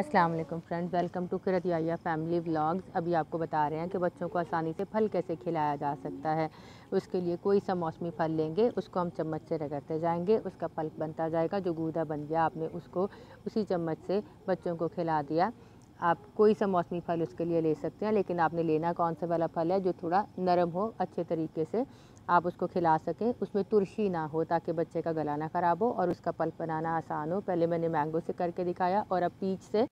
अस्सलाम वालेकुम friends welcome to Kartiya family vlogs अभी आपको बता रहे हैं कि बच्चों को आसानी से फल कैसे खिलाया जा सकता है उसके लिए कोई सा मौसमी फल लेंगे उसको हम चम्मच से रगड़ते जाएंगे उसका पल्प बनता जाएगा जो गूदा बन गया आपने उसको उसी चम्मच से बच्चों को खिला दिया आप कोई सा मौसमी फल उसके लिए ले सकते हैं लेकिन आपने लेना कौन सा वाला फल है जो थोड़ा नरम हो अच्छे तरीके से आप उसको खिला सकें उसमें तुरशी ना हो ताकि बच्चे का गला ना ख़राब हो और उसका पल्प बनाना आसान हो पहले मैंने मैंगो से करके दिखाया और अब पीच से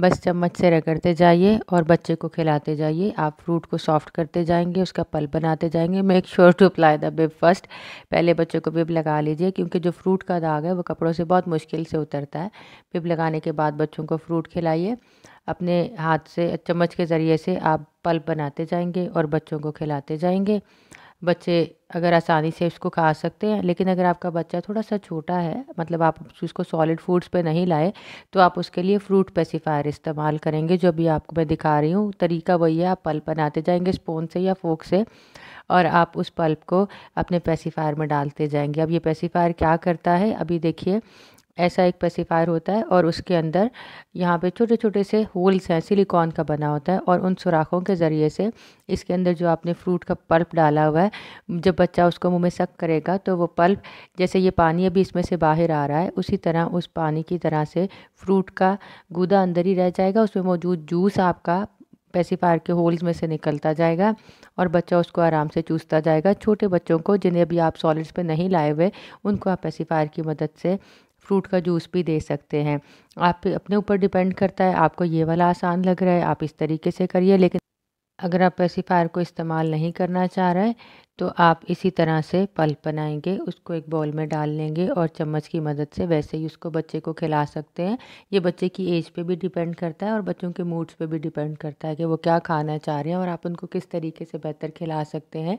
बस चम्मच से रगड़ते जाइए और बच्चे को खिलाते जाइए आप फ्रूट को सॉफ्ट करते जाएंगे उसका पल्प बनाते जाएंगे make sure to apply the bib first पहले बच्चे को बिब लगा लीजिए क्योंकि जो फ्रूट का दाग है वो कपड़ों से बहुत मुश्किल से उतरता है बिब लगाने के बाद बच्चों को फ्रूट खिलाइए अपने हाथ से चम्मच के ज़रिए से आप पल्प बनाते जाएंगे और बच्चों को खिलाते जाएंगे बच्चे अगर आसानी से उसको खा सकते हैं लेकिन अगर आपका बच्चा थोड़ा सा छोटा है मतलब आप उसको सॉलिड फूड्स पे नहीं लाए तो आप उसके लिए फ्रूट पेसीफायर इस्तेमाल करेंगे जो अभी आपको मैं दिखा रही हूँ तरीका वही है आप पल्प बनाते जाएंगे स्पोन से या फोक से और आप उस पल्प को अपने पेसीफायर में डालते जाएंगे अब ये पेसीफायर क्या करता है अभी देखिए ऐसा एक पेसीफायर होता है और उसके अंदर यहाँ पे छोटे छोटे से होल्स हैं सिलिकॉन का बना होता है और उन सुराखों के ज़रिए से इसके अंदर जो आपने फ्रूट का पल्प डाला हुआ है जब बच्चा उसको मुंह में सक करेगा तो वो पल्प जैसे ये पानी अभी इसमें से बाहर आ रहा है उसी तरह उस पानी की तरह से फ्रूट का गूदा अंदर ही रह जाएगा उसमें मौजूद जूस आपका पेसीफायर के होल्स में से निकलता जाएगा और बच्चा उसको आराम से चूसता जाएगा छोटे बच्चों को जिन्हें अभी आप सॉलिड्स पे नहीं लाए हुए उनको आप पेसीफायर की मदद से फ्रूट का जूस भी दे सकते हैं आप अपने ऊपर डिपेंड करता है आपको ये वाला आसान लग रहा है आप इस तरीके से करिए लेकिन अगर आप पेसीफायर को इस्तेमाल नहीं करना चाह रहे तो आप इसी तरह से पल्प बनाएंगे उसको एक बॉल में डाल लेंगे और चम्मच की मदद से वैसे ही उसको बच्चे को खिला सकते हैं ये बच्चे की एज पे भी डिपेंड करता है और बच्चों के मूड्स पे भी डिपेंड करता है कि वो क्या खाना चाह रहे हैं और आप उनको किस तरीके से बेहतर खिला सकते हैं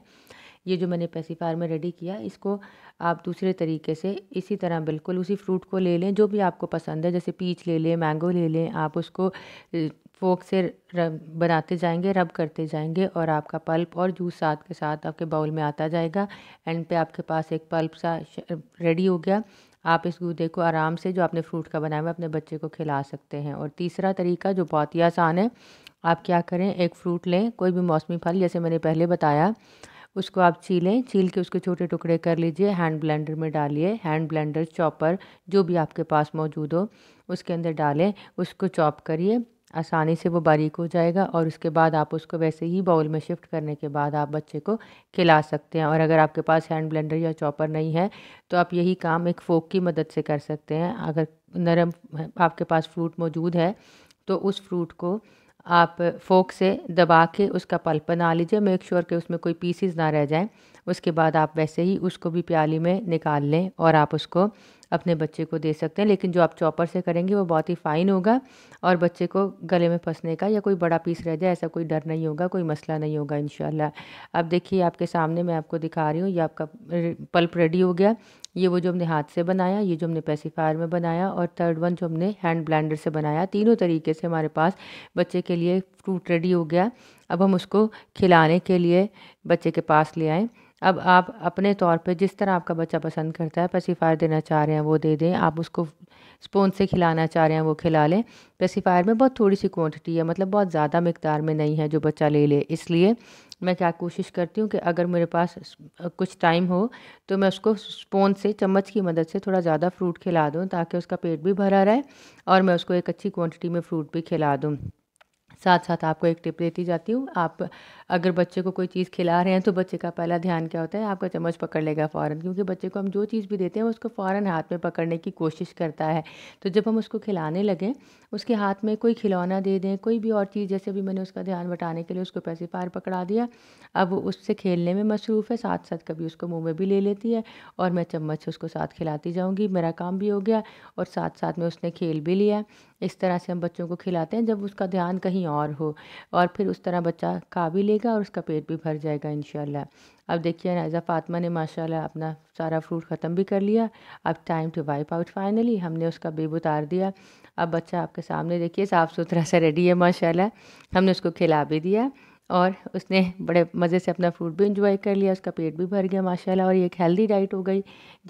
ये जो मैंने पेसीफायर में रेडी किया इसको आप दूसरे तरीके से इसी तरह बिल्कुल उसी फ्रूट को ले लें जो भी आपको पसंद है जैसे पीच ले लें मैंगो ले लें आप उसको फोक से रब बनाते जाएंगे रब करते जाएंगे और आपका पल्प और जूस साथ के साथ आपके बाउल में आता जाएगा एंड पे आपके पास एक पल्प सा रेडी हो गया आप इस गूदे को आराम से जो आपने फ्रूट का बनाया हुआ अपने बच्चे को खिला सकते हैं और तीसरा तरीका जो बहुत ही आसान है आप क्या करें एक फ्रूट लें कोई भी मौसमी फल जैसे मैंने पहले बताया उसको आप छीलें छील के उसके छोटे टुकड़े कर लीजिए हैंड ब्लेंडर में डालिए हैंड ब्लेंडर चॉपर जो भी आपके पास मौजूद हो उसके अंदर डालें उसको चॉप करिए आसानी से वो बारीक हो जाएगा और उसके बाद आप उसको वैसे ही बाउल में शिफ्ट करने के बाद आप बच्चे को खिला सकते हैं और अगर आपके पास हैंड ब्लेंडर या चॉपर नहीं है तो आप यही काम एक फोक की मदद से कर सकते हैं अगर नरम आपके पास फ्रूट मौजूद है तो उस फ्रूट को आप फोक से दबा के उसका पल्प बना लीजिए मेक श्योर कि उसमें कोई पीसीज ना रह जाएं उसके बाद आप वैसे ही उसको भी प्याली में निकाल लें और आप उसको अपने बच्चे को दे सकते हैं लेकिन जो आप चॉपर से करेंगे वो बहुत ही फ़ाइन होगा और बच्चे को गले में फंसने का या कोई बड़ा पीस रह जाए ऐसा कोई डर नहीं होगा कोई मसला नहीं होगा इन अब देखिए आपके सामने मैं आपको दिखा रही हूँ ये आपका पल्प रेडी हो गया ये वो जो हमने हाथ से बनाया ये जो हमने पेसीफायर में बनाया और थर्ड वन जो हमने हैंड ब्लेंडर से बनाया तीनों तरीके से हमारे पास बच्चे के लिए फ्रूट रेडी हो गया अब हम उसको खिलाने के लिए बच्चे के पास ले आएँ अब आप अपने तौर पे जिस तरह आपका बच्चा पसंद करता है पेसीफायर देना चाह रहे हैं वो दे दें आप उसको स्पोन से खिलाना चाह रहे हैं वो खिला लें पेसीफायर में बहुत थोड़ी सी क्वांटिटी है मतलब बहुत ज़्यादा मकदार में नहीं है जो बच्चा ले ले इसलिए मैं क्या कोशिश करती हूँ कि अगर मेरे पास कुछ टाइम हो तो मैं उसको स्पून से चम्मच की मदद से थोड़ा ज़्यादा फ्रूट खिला दूँ ताकि उसका पेट भी भरा रहे और मैं उसको एक अच्छी क्वांटिटी में फ्रूट भी खिला दूँ साथ साथ आपको एक टिप देती जाती हूँ आप अगर बच्चे को कोई चीज़ खिला रहे हैं तो बच्चे का पहला ध्यान क्या होता है आपका चम्मच पकड़ लेगा फ़ौरन क्योंकि बच्चे को हम जो चीज़ भी देते हैं उसको फ़ौरन हाथ में पकड़ने की कोशिश करता है तो जब हम उसको खिलाने लगें उसके हाथ में कोई खिलौना दे दें कोई भी और चीज़ जैसे भी मैंने उसका ध्यान बटाने के लिए उसको पैसे पार पकड़ा दिया अब उससे खेलने में मसरूफ़ है साथ साथ कभी उसको मुँह में भी ले लेती है और मैं चम्मच उसको साथ खिलाती जाऊँगी मेरा काम भी हो गया और साथ साथ में उसने खेल भी लिया इस तरह से हम बच्चों को खिलाते हैं जब उसका ध्यान कहीं और हो और फिर उस तरह बच्चा खा भी लेगा और उसका पेट भी भर जाएगा इन अब देखिए नायजा फातमा ने माशाल्लाह अपना सारा फ्रूट ख़त्म भी कर लिया अब time to wipe out finally हमने उसका बेब उतार दिया अब बच्चा आपके सामने देखिए साफ़ सुथरा सा रेडी है माशाल्लाह हमने उसको खिला भी दिया और उसने बड़े मज़े से अपना फ्रूट भी इंजॉय कर लिया उसका पेट भी भर गया माशाल्लाह और ये एक हेल्दी डाइट हो गई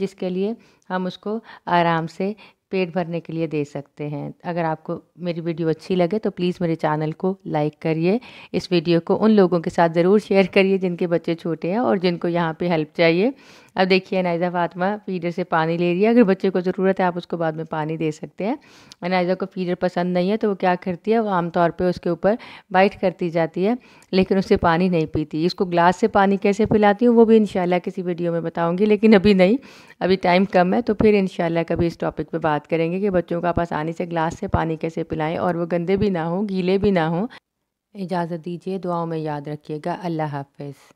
जिसके लिए हम उसको आराम से पेट भरने के लिए दे सकते हैं अगर आपको मेरी वीडियो अच्छी लगे तो प्लीज़ मेरे चैनल को लाइक करिए इस वीडियो को उन लोगों के साथ ज़रूर शेयर करिए जिनके बच्चे छोटे हैं और जिनको यहाँ पे हेल्प चाहिए अब देखिए अनाइजा फातमा फीडर से पानी ले रही है अगर बच्चे को ज़रूरत है आप उसको बाद में पानी दे सकते हैं अनाइजा को फीडर पसंद नहीं है तो वो क्या करती है वो आमतौर पर उसके ऊपर बाइट करती जाती है लेकिन उससे पानी नहीं पीती इसको ग्लास से पानी कैसे पिलाती हूँ वो भी इन किसी वीडियो में बताऊँगी लेकिन अभी नहीं अभी टाइम कम है तो फिर इन कभी इस टॉपिक पर बात करेंगे कि बच्चों को आप आसानी से ग्लास से पानी कैसे पिलाएँ और वो गंदे भी ना हों गीले भी ना हों इजाज़त दीजिए दुआओं में याद रखिएगा अल्लाह हाफिज़